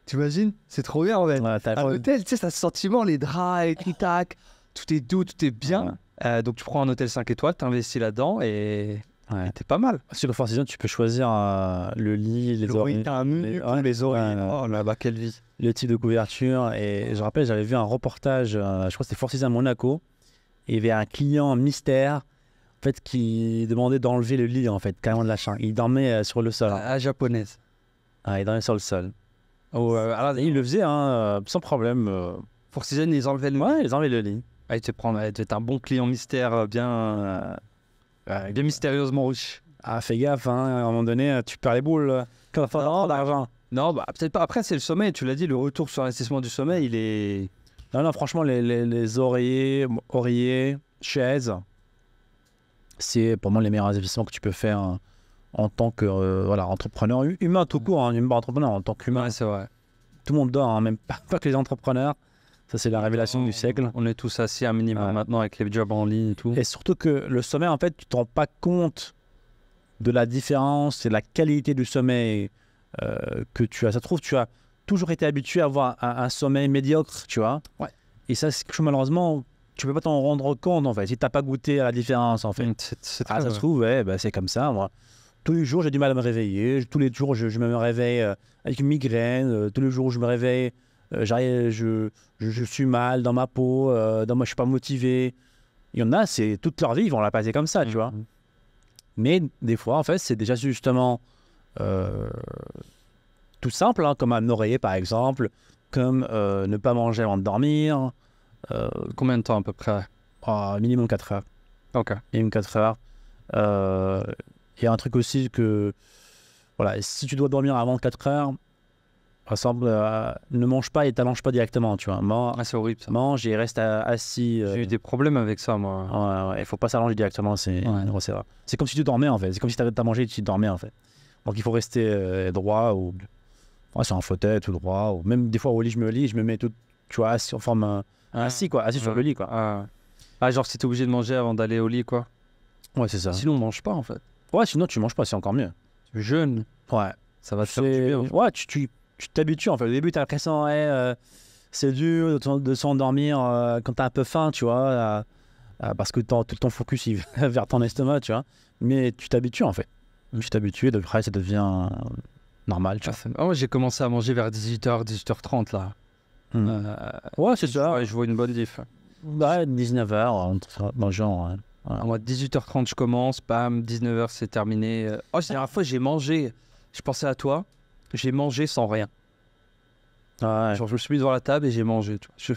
tu imagines C'est trop bien, en fait. un hôtel, tu sais, ça sentiment, les draps, les tout est doux, tout est bien. Euh, donc tu prends un hôtel 5 étoiles, t'investis là-dedans et T'es pas mal. Sur le Four Seasons, tu peux choisir euh, le lit, les oreilles. T'as un menu, les, oh là quelle vie. Le type de couverture. Et je rappelle, j'avais vu un reportage, euh, je crois que c'était Four Seasons à Monaco il y avait un client mystère en fait, qui demandait d'enlever le lit, en fait, carrément de la chambre. Il dormait euh, sur le sol. À, japonaise. Ah, il dormait sur le sol. Oh, euh, alors, il le faisait hein, euh, sans problème. Pour jeunes, ils enlevaient le lit. Ouais, ils enlevaient le lit. Ah, il te prend, tu es un bon client mystère, bien, bien mystérieusement riche. Ah, fais gaffe, hein, à un moment donné, tu perds les boules quand tu d'argent. Non, bah, peut-être pas. Après, c'est le sommet, tu l'as dit, le retour sur l'investissement du sommet, il est. Non, non, franchement, les, oreillers, chaises, c'est pour moi les meilleurs investissements que tu peux faire hein, en tant que euh, voilà, entrepreneur humain tout court, hein, entrepreneur en tant qu'humain. vrai. Tout le monde dort, hein, même pas, que les entrepreneurs. Ça, c'est la révélation du siècle. On est tous assis à minimum maintenant avec les jobs en ligne et tout. Et surtout que le sommeil, en fait, tu ne te rends pas compte de la différence et de la qualité du sommeil euh, que tu as. Ça trouve, tu as toujours été habitué à avoir un, sommeil médiocre, tu vois. Ouais. Et ça, c'est malheureusement, tu peux pas t'en rendre compte en fait, si t'as pas goûté à la différence en fait. Mm, ah, ça se trouve, ouais, bah, c'est comme ça, moi. Tous les jours, j'ai du mal à me réveiller. Tous les jours, je, me réveille euh, avec une migraine. Euh, tous les jours, je me réveille, euh, j'arrive, je, je, suis mal dans ma peau, dans moi, je suis pas motivé. Il y en a, c'est toute leur vie, ils vont la passer comme ça, tu mm, vois. Mm. Mais des fois, en fait, c'est déjà justement tout simple, hein, comme un oreiller par exemple, comme euh, ne pas manger avant de dormir. Euh, Combien de temps à peu près ah, Minimum 4 heures. Ok. Minimum 4 heures. Il y a un truc aussi que, voilà, si tu dois dormir avant 4 heures, ressemble euh, ne mange pas et t'allonge pas directement, tu vois. Ah, c'est horrible. Ça. Mange et reste assis. J'ai eu des problèmes avec ça, moi. Il ouais, faut pas s'allonger directement, c'est C'est comme si tu dormais, en fait. C'est comme si tu as mangé et tu dormais, en fait. Donc il faut rester droit ou ouais, c'est un fauteuil tout droit. Ou même des fois au lit, je me lis, je me mets tout, tu vois, assis, en forme euh, ah. assis, quoi, assis sur ah. le lit, quoi. Ah. ah, genre si t'es obligé de manger avant d'aller au lit, quoi. Ouais, c'est ça. Sinon, on mange pas, en fait. Ouais, sinon, tu manges pas, c'est encore mieux. Tu Ouais. Ça va te faire du bien. Ouais, tu, tu, t'habitues, en fait. Au début, t'as l'impression, euh, c'est dur de, s'endormir quand euh, quand t'as un peu faim, tu vois. parce que ton, tout ton focus il va vers ton estomac, tu vois. Mais tu t'habitues, en fait. Tu t'habitues, et après, ça devient normal. Tu ah, vois. Oh, j'ai commencé à manger vers 18h, 18h30 là. Hmm. Euh, ouais, c'est ça. je vois une bonne diff. Ouais, 19h, mangeant. bon genre. Hein. moi, 18h30, je commence, bam, 19h, c'est terminé. Oh, la dernière fois, j'ai mangé, je pensais à toi, j'ai mangé sans rien. Ah ouais. Genre, je me suis mis devant la table et j'ai mangé. Je,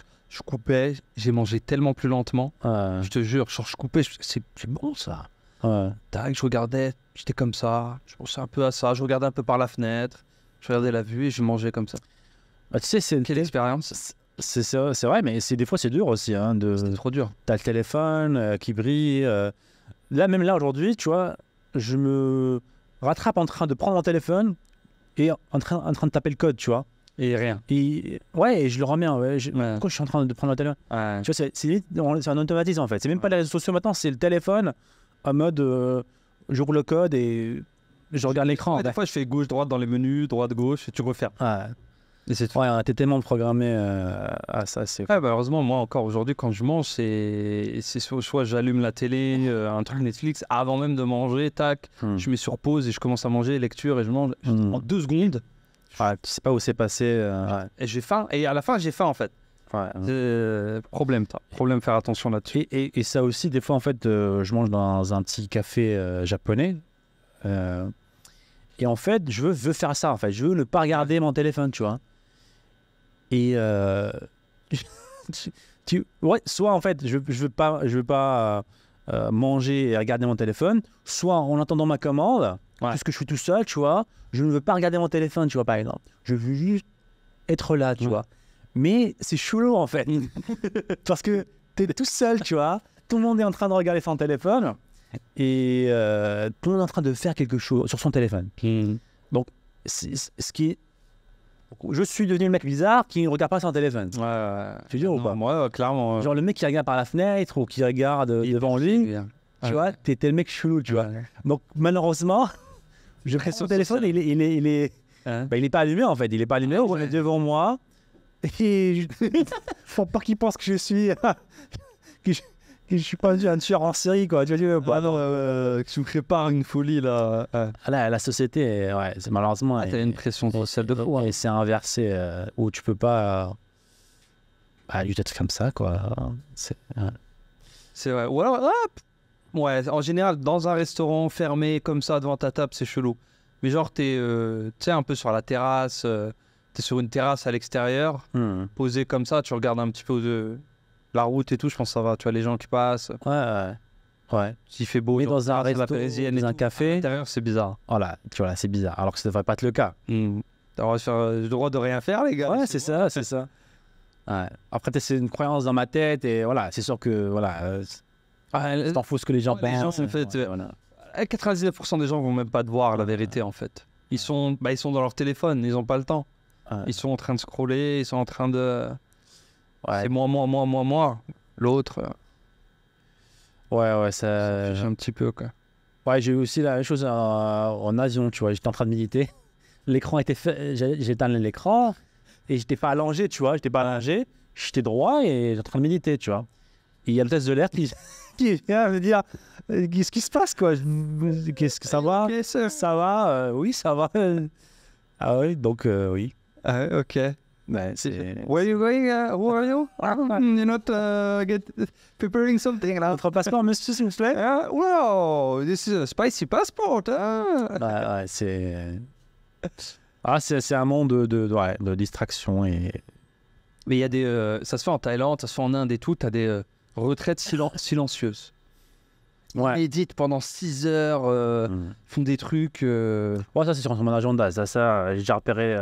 coupais, j'ai mangé tellement plus lentement. Je te jure, genre, je coupais, c'est bon ça je regardais, j'étais comme ça, je pensais un peu à ça, je regardais un peu par la fenêtre, je regardais la vue et je mangeais comme ça. Bah, tu sais, c'est une expérience C'est c'est vrai, mais des fois c'est dur aussi. Hein, de... C'est trop dur. T'as le téléphone euh, qui brille. Euh. Là, même là aujourd'hui, tu vois, je me rattrape en train de prendre un téléphone et en train, en train de taper le code, tu vois. Et rien. ouais, et je le remets. Ouais, je, je suis en train de prendre le téléphone. Tu vois, c'est, c'est un automatisme en fait. C'est même pas les réseaux sociaux maintenant, c'est le téléphone en mode jour euh, j'ouvre le code et je regarde l'écran. à des ben. fois, je fais gauche-droite dans les menus, droite-gauche, et tu refais. Et c'est t'es tellement programmé euh, à ça. C'est... Ouais, bah, heureusement, moi, encore aujourd'hui, quand je mange, c'est, c'est soit j'allume la télé, euh, un truc Netflix, avant même de manger, tac, hmm. je mets sur pause et je commence à manger, lecture, et je mange. Hmm. En deux secondes, je... tu sais pas où c'est passé. Et j'ai faim, et à la fin, j'ai faim, en fait. Ouais, euh, hein. problème, problème, faire attention là-dessus. Et, ça aussi, des fois, en fait, euh, je mange dans un petit café euh, japonais. Euh, et en fait, je veux, faire ça. En fait, je veux ne pas regarder mon téléphone, tu vois. Et ouais, soit en fait, je, veux pas, je veux pas manger et regarder mon téléphone. Soit en attendant ma commande, parce que je suis tout seul, tu vois, je ne veux pas regarder mon téléphone, tu vois, par exemple. Je veux juste être là, tu vois mais c'est chelou en fait. Mm. Parce que t'es tout seul, tu vois, tout le monde est en train de regarder son téléphone et euh, tout le monde est en train de faire quelque chose sur son téléphone. Mm. Donc, ce qui je suis devenu le mec bizarre qui ne regarde pas son téléphone. Ouais, Tu dis ou pas Moi, euh, clairement. Euh, Genre le mec qui regarde par la fenêtre ou qui regarde devant lui. Tu hein. vois, t'es le mec chelou, tu vois. Donc malheureusement, je prends son téléphone, et il est, il est, ben, il hein. bah, pas allumé en fait. Il est pas allumé. Ah, devant moi. Et faut pas qu'ils pensent que je suis. que, je... suis pas un tueur en série, quoi. Tu vas dire ah bah. non, que euh, tu une folie, ah là. la société, ouais, c'est malheureusement. Ah, t'as une pression sociale de hein. Et c'est inversé, euh, où tu peux pas. Euh, bah, lui, être comme ça, quoi. C'est. vrai. Ou alors, Ouais, en général, dans un restaurant fermé comme ça devant ta table, c'est chelou. Mais genre, t'es, tu es un peu sur la terrasse sur une terrasse à l'extérieur, hmm. posé comme ça, tu regardes un petit peu de la route et tout, je pense ça va. Tu vois les gens qui passent. Ouais, ouais. Ouais. S'il fait beau, mais dans un ah, resto, un café, à c'est bizarre. Voilà, tu vois, c'est bizarre. Alors que ça devrait pas être le cas. tu hmm. T'auras le droit de rien faire, les gars. Ouais, c'est ça, c'est ça. Après, c'est une croyance dans ma tête et voilà, c'est sûr que voilà, euh, c'est ah, t'en ce que les gens pensent. 99% euh, des gens vont même pas te voir la vérité en fait. Ils sont, bah, ils sont dans leur téléphone, ils ont pas le temps. Ils sont en train de scroller, ils sont en train de. Ouais. C'est moi, moi, moi, moi, moi. L'autre. Euh, ouais, ouais, ça. ça un petit peu, quoi. Ouais, j'ai eu aussi la même chose en, en avion, hein, tu vois. J'étais en train de méditer. L'écran était fait. J'éteins l'écran et j'étais pas allongé, tu vois. J'étais pas allongé. J'étais droit et j'étais en train de méditer, tu vois. Et il y a le test de l'air qui, vient me dire euh, Qu'est-ce qui se passe, quoi Qu'est-ce que ça euh, va Ça va Oui, ça va. Ah oui, donc oui. Ah, ok. Ben, Where you going? Uh, who are you? Ah, hmm, you're not uh, get preparing something là. Votre passeport, monsieur, s'il ah, wow, this is a spicy passport. Hein. Ben, ouais, c'est. Euh, ah, c'est un monde de, de, ouais, de distraction et. Mais il y a des. Euh, ça se fait en Thaïlande, ça se fait en Inde et tout. tu as des euh, retraites silencieuses. Ouais. méditent pendant 6 heures, hmm. font des trucs. Ouais, ça c'est sur mon agenda. Ça, ça, j'ai déjà repéré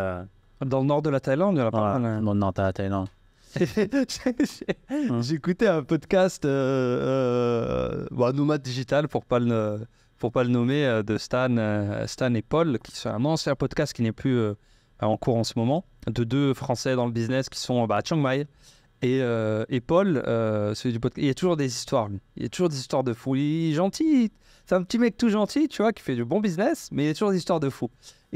dans le nord de la Thaïlande, il y en a pas mal. Hein. Dans le nord de la Thaïlande. J'écoutais un podcast, euh, euh bah, Digital, pour pas le, pour pas le nommer, euh, de Stan, euh, Stan et Paul, qui sont un ancien podcast qui n'est plus en cours en ce moment, de deux Français dans le business qui sont à bah, Chiang Mai. Et, et Paul, il y a toujours des histoires. Il y a toujours des histoires de fous. Il est gentil. C'est un petit mec tout gentil, tu vois, qui fait du bon business, mais il y a toujours des histoires de fou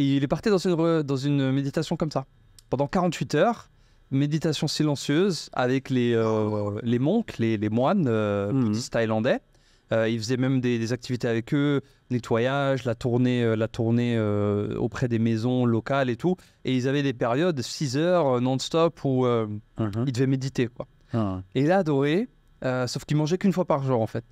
il est parti dans une, dans une méditation comme ça, pendant 48 heures méditation silencieuse avec les, euh, ah, les monks, les, moines euh, mhm. thaïlandais. Euh, il faisait même des, activités avec eux, nettoyage, la tournée, la tournée auprès des maisons locales et tout. Et ils avaient des périodes, 6 heures non-stop, où il mhm. ils devaient méditer. Quoi. Ah. Et il adorait sauf qu'il mangeait qu'une fois par jour en fait.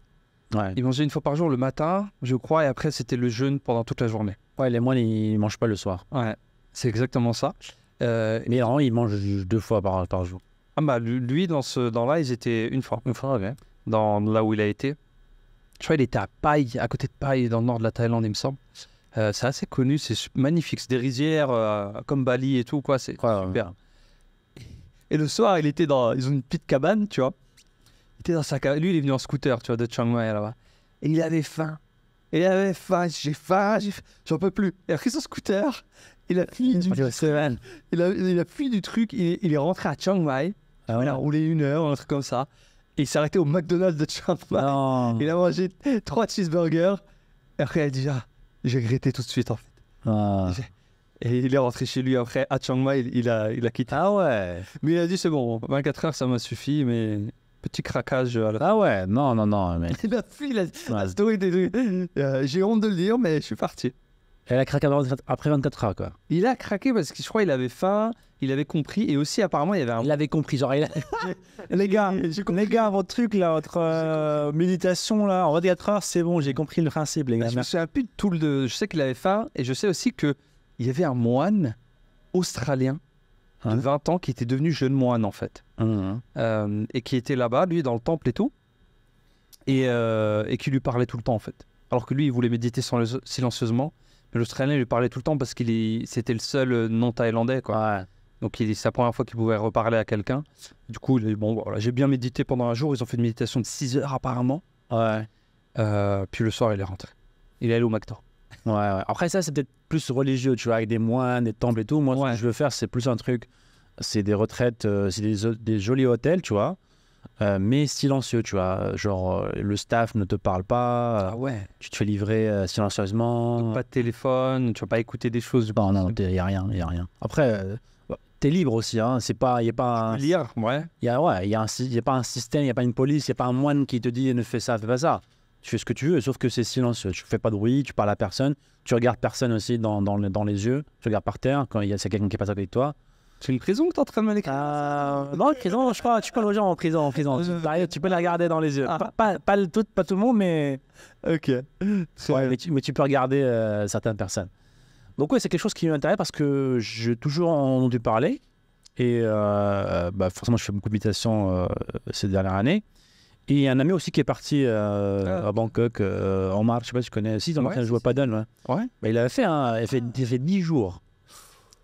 Ouais. Ils mangeaient une fois par jour le matin, je crois, et après c'était le jeûne pendant toute la journée. Ouais, les moines, ils mangent pas le soir. Ouais, c'est exactement ça. Euh, mais non, ils mangent deux fois par, jour. Ah bah lui, dans ce dans là, ils étaient une fois. Une fois, ouais. Dans là où il a été. Je crois il était à paille, à côté de paille dans le nord de la Thaïlande, il me semble. Euh, c'est assez connu, c'est magnifique, c'est des rizières euh, comme Bali et tout, quoi, c'est super. Et le soir, il était dans, ils ont une petite cabane, tu vois était dans sa Lui, il est venu en scooter, tu vois, de Chiang Mai là-bas. Et il avait faim. Il avait faim. J'ai faim. J'en peux plus. Il a pris son scooter. Il a fui du, il a, il a fui du truc. Il est, rentré à Chiang Mai. Ah il a roulé une heure, un truc comme ça. Et il s'est arrêté au McDonald's de Chiang Mai. Il a mangé trois cheeseburgers. Et après, il a dit ah, j'ai regretté tout de suite en fait. Ah. Et il est rentré chez lui après, à Chiang Mai, il, a, il a quitté. Ah ouais Mais il a dit c'est bon, 24 heures ça m'a suffi, mais Petit craquage euh, Ah ouais, non, non, non. la, euh, J'ai honte de le dire, mais je suis parti. Elle a craqué après 24 heures, quoi. Il a craqué parce que je crois qu'il avait faim, il avait compris, et aussi apparemment il y avait un. Il avait compris, genre. les gars, les gars, votre truc là, votre euh, méditation là, en 24 heures, c'est bon, j'ai compris le principe, les bah, gars. Je me souviens plus de tout le. Je sais qu'il avait faim, et je sais aussi que il y avait un moine australien Hein? de 20 ans, qui était devenu jeune moine en fait, hein, hein. Euh, et qui était là-bas, lui, dans le temple et tout, euh, et, qui lui parlait tout le temps en fait. Alors que lui, il voulait méditer silencieusement, mais l'Australien lui parlait tout le temps parce qu'il c'était le seul euh, non-thaïlandais quoi. Donc c'est la première fois qu'il pouvait reparler à quelqu'un. Du coup, il a dit, bon, voilà, j'ai bien médité pendant un jour. Ils ont fait une méditation de 6 heures apparemment. puis le soir, il est rentré. Il est allé au McDo. Ouais, Après, ça, c'est peut-être plus religieux, tu vois, avec des moines, des temples et tout. Moi, ce que je veux faire, c'est plus un truc. C'est des retraites, euh, c'est des, des, jolis hôtels, tu vois, euh, mais silencieux, tu vois. Genre, euh, le staff ne te parle pas. Ah ouais. Tu te fais livrer silencieusement. pas de téléphone, tu vas pas écouter des choses. Non, non, il n'y a rien, il a rien. Après. Bah, t'es libre aussi, hein. C'est pas, y a pas. Lire, ouais. Il y a, ouais, y a pas un système, il y a pas une police, il y a pas un moine qui te dit ne fais ça, fais pas ça tu fais ce que tu veux, sauf que c'est silencieux. Tu fais pas de bruit, tu parles à personne, tu regardes personne aussi dans, dans, dans les yeux, tu regardes par terre quand il y a quelqu'un qui passe à côté de toi. C'est une prison que tu es en train de mener euh, Non, prison, je crois, tu aux gens en prison, en prison. tu peux la regarder dans les yeux. Ah. Pas, pas, tout, pas tout le monde, mais. Ok. mais, tu, peux regarder euh, certaines personnes. Donc, oui, c'est quelque chose qui m'intéresse parce que j'ai toujours entendu parler. Et euh, bah, forcément, je fais beaucoup de méditation ces dernières années il y a un ami aussi qui est parti euh, ah. à Bangkok, en euh, mars, je sais pas si tu connais. Si, en ouais, je vois pas Ouais. Bah, il avait fait, hein, il, fait, il fait 10 jours.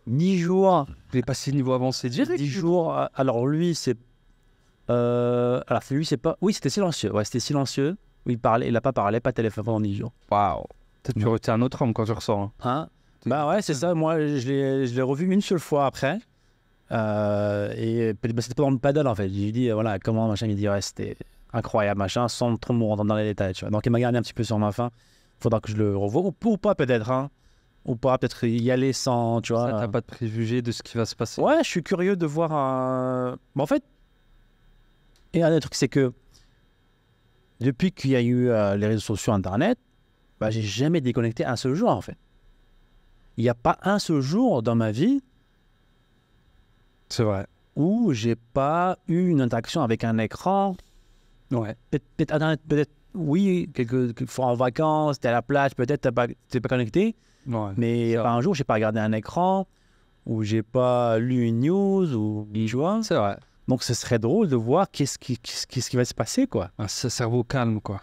10 jours. Il est passé niveau avancé direct. 10 jours. Euh, alors lui, c'est. alors lui, c'est pas. Oui, c'était silencieux. Ouais, c'était silencieux. Il parlait, il a pas parlé, pas téléphone pendant 10 jours. Waouh. Peut-être tu es un autre homme quand tu ressors. Hein. hein? bah ouais, c'est ça. Moi, je l'ai revu une seule fois après. et bah, c'était pendant le paddle en fait. J'ai dit, voilà, comment machin. Il dit, ouais, c'était incroyable, machin, sans trop me dans les détails. Tu vois. Donc il m'a gardé un petit peu sur ma fin. Faudra que je le revoie, ou, pas peut-être, hein. Ou pas, peut-être y aller sans, tu vois. pas de préjugés de ce qui va se passer. Ouais, je suis curieux de voir. Un... en fait, et un autre truc, c'est que depuis qu'il y a eu euh, les réseaux sociaux, Internet, bah, j'ai jamais déconnecté un seul jour, en fait. Il n'y a pas un seul jour dans ma vie. C'est vrai. Où j'ai pas eu une interaction avec un écran, Peut-être, peut oui, quelques fois en vacances, t'es à la plage, peut-être t'es pas, pas connecté. mais euh, un jour, j'ai pas regardé un écran ou j'ai pas lu une news ou mm. une C'est vrai. Donc ce serait drôle de voir qu'est-ce qui, qu'est-ce qui, va se passer quoi. Un cerveau calme quoi.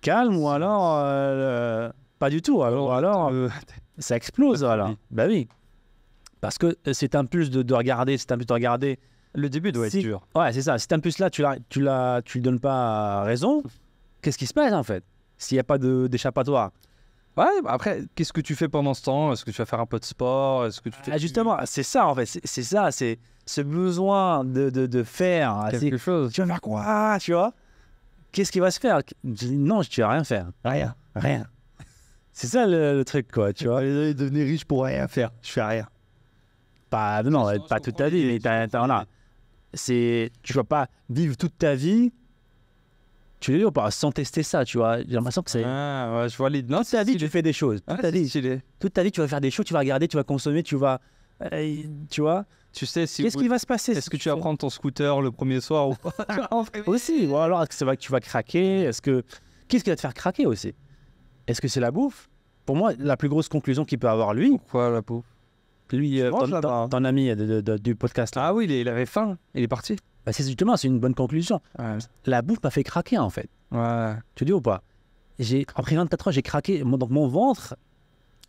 Calme ou alors euh, pas du tout. Oh, alors, euh, alors ça explose alors. bah oui. Parce que c'est un de, de regarder, un impulse de regarder, le début doit être Ouais, c'est ça. un plus là tu ne tu tu le donnes pas euh, raison, qu'est-ce qui se passe en fait S'il n'y a pas d'échappatoire Ouais, bah après, qu'est-ce que tu fais pendant ce temps Est-ce que tu vas faire un peu de sport Est-ce que tu ah, Justement, c'est ça en fait, c'est ça, c'est ce besoin de, faire ah, quelque chose. Tu vas faire quoi Tu vois Qu'est-ce qui va se faire Non, tu vais rien faire. Rien. Rien. C'est ça le, truc, quoi, tu vois. Devenir riche pour rien faire. Je fais rien. Pas, non, pas toute ta vie, mais t'en as. C'est, tu vas pas vivre toute ta vie. Tu pas sans tester ça, tu vois. J'ai l'impression que c'est. Ah, je vois Non, toute ta vie, tu fais des choses. Toute, ah, ta vie, toute ta vie, tu vas faire des choses, tu vas regarder, tu vas consommer, tu vas. Euh, tu vois. Tu sais, si qu'est-ce qui va se passer Est-ce que tu vas prendre ton scooter le premier soir ou Aussi, ou alors est-ce que tu vas craquer Est-ce que qu'est-ce qui va te faire craquer aussi Est-ce que c'est la bouffe Pour moi, la plus grosse conclusion qu'il peut avoir lui. Pourquoi la bouffe lui, euh, hein? ton, ami euh, du podcast. Là. Ah oui, il avait faim, il est parti. Bah, c'est justement, c'est une bonne conclusion. La bouffe m'a fait craquer en fait. Ouais. Tu dis ou pas J'ai après 24 heures, j'ai craqué. Mon, donc mon ventre.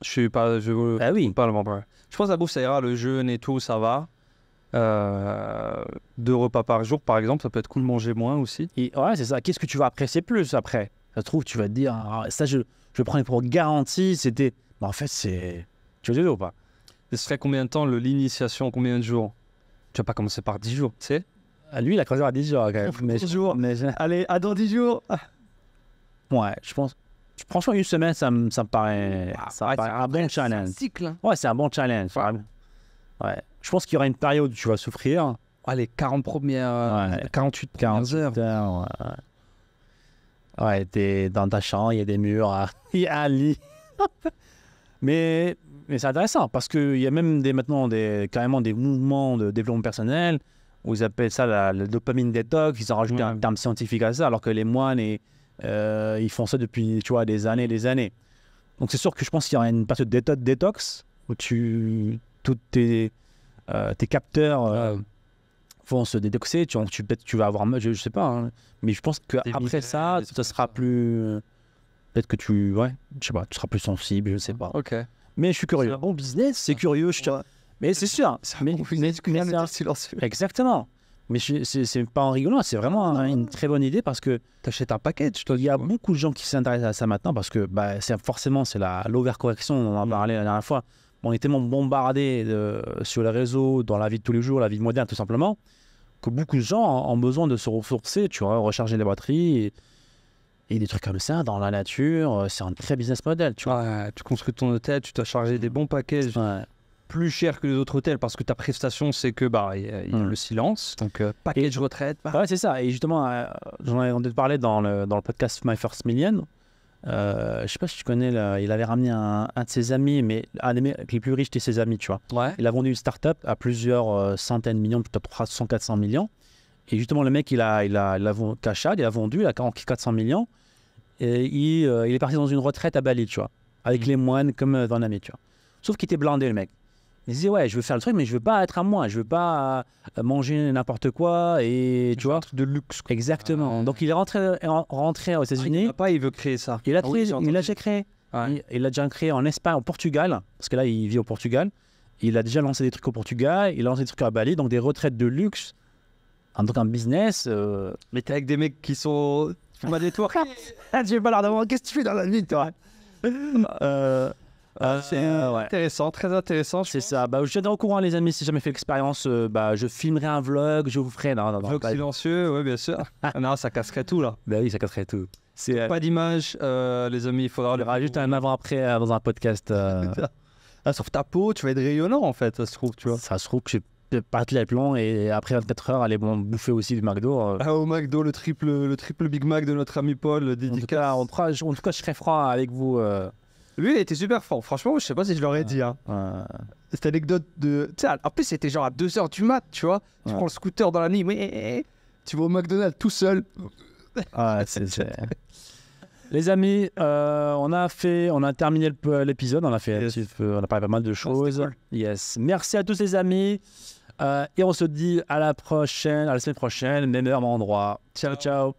Je suis pas, je pas le ventre. Je pense que la bouffe ça ira, le jeûne et tout, ça va. Euh, deux repas par jour, par exemple, ça peut être cool de manger moins aussi. Et ouais, c'est ça. Qu'est-ce que tu vas apprécier plus après Ça se trouve, tu vas te dire, ah, ça, je, je prends pour garantie, c'était. Bah, en fait, c'est. Tu veux dire ou pas ce serait combien de temps l'initiation Combien de jours Tu vas pas commencer par 10 jours, tu sais ah, Lui, il a croisé à 10 jours Mais Allez, à dans 10 jours. Ah. Ouais, je pense. Franchement, une semaine, ça me, paraît, un bon challenge. cycle. Hein. Ouais, c'est un bon challenge. Ouais. Je pense qu'il y aura une période où tu vas souffrir. Allez, les 40 premières. 48, euh, premières heures. ouais, ouais t'es dans ta chambre, il y a des murs, il y a un lit. Mais mais c'est intéressant parce qu'il y a même des, maintenant des, carrément des mouvements de développement personnel où ils appellent ça la, dopamine détox. Ils ont rajouté un terme scientifique à ça, alors que les moines, euh, ils font ça depuis tu vois, des années et des années. Donc c'est sûr que je pense qu'il y a une partie de détox où tu, tous tes, euh, tes capteurs euh, vont se détoxer. Tu, tu, peut tu vas avoir, je, je sais pas, hein, mais je pense qu'après ça, ça sera plus. Peut-être que tu, ouais, je sais pas, tu seras plus sensible, je sais pas. Ok. Mais je suis curieux. C'est un bon business. C'est curieux, je Mais c'est sûr. C'est un mais, bon business Exactement. Mais c'est pas en rigolant, c'est vraiment une très bonne idée parce que. tu achètes un paquet, Il y a beaucoup de gens qui s'intéressent à ça maintenant parce que bah, forcément, c'est l'overcorrection, on en a mm. parlé la dernière fois. On est tellement bombardé sur les réseaux, dans la vie de tous les jours, la vie moderne, tout simplement, que beaucoup de gens ont besoin de se ressourcer, tu vois, recharger les batteries. Et des trucs comme ça, dans la nature, euh, c'est un très business model, tu vois. tu construis ton hôtel, tu dois charger des bons packages. plus cher que les autres hôtels parce que ta prestation, c'est que bah, hmm. le silence. Donc, euh, package retraite. Bah. Ouais, c'est ça. Et justement, euh, j'en avais entendu parler dans le, dans le podcast My First Million. Euh, je sais pas si tu connais, là, il avait ramené un, de ses amis, mais un des les plus riches de ses amis, tu vois. Ouais. Il a vendu une start-up à plusieurs centaines de millions, peut-être 300, 400 millions. Et justement, le mec, il a, il a, il a il a vendu, il a 400 millions. Et euh, il, est parti dans une retraite à Bali, tu vois, avec mm. les moines comme euh, dans la tu Sauf qu'il était blindé, le mec. Il disait, ouais, je veux faire le truc, mais je veux pas être à moi, je veux pas euh, manger n'importe quoi, et tu vois. De luxe. Exactement. Ah, donc il est rentré, rentré aux ah, États-Unis. pas, il veut créer ça. Il a, ah il a déjà créé. Il, l'a déjà créé en Espagne, au Portugal, parce que là, il vit au Portugal. Il a déjà lancé des trucs au Portugal, il a lancé des trucs à Bali, donc des retraites de luxe en tant qu'un business. Euh, Mais t'es avec des mecs qui sont. Tu fais pas des tours. pas ah, leur qu'est-ce que tu fais dans la vie, toi euh, euh, c'est intéressant, très intéressant. C'est ça. Bah, je tiendrai au courant, les amis, si jamais fait l'expérience. bah, je filmerai un vlog, je vous ferai. Non, vlog silencieux, oui, bien sûr. Ah non, ça casserait tout, là. Bah oui, ça casserait tout. C'est, Pas d'image, les amis, il faudra. le rajouter un avant-après dans un podcast. Ah, sauf ta peau, tu vas être rayonnant en fait, ça se trouve, tu vois. Ça se trouve que je partir les plombs et après 24 heures aller bon, bouffer aussi du McDo. Euh. Ah, au McDo, le triple, le triple Big Mac de notre ami Paul, dédicace. En en tout cas je serai froid avec vous. Euh. Lui, il était super fort Franchement, je sais pas si je l'aurais dit. Hein. Cette anecdote de. en plus, c'était genre à 2h du mat, tu vois. Tu prends le scooter dans la nuit, mais eh, eh, eh. tu vas au McDonald's tout seul. Ah, c'est. Les amis, euh, on a fait, on a terminé l'épisode, on a fait, on a parlé pas mal de choses. Yes. Merci à tous les amis. Euh, et on se dit à la prochaine, à la semaine prochaine, même heure, même endroit. Ciao, ciao.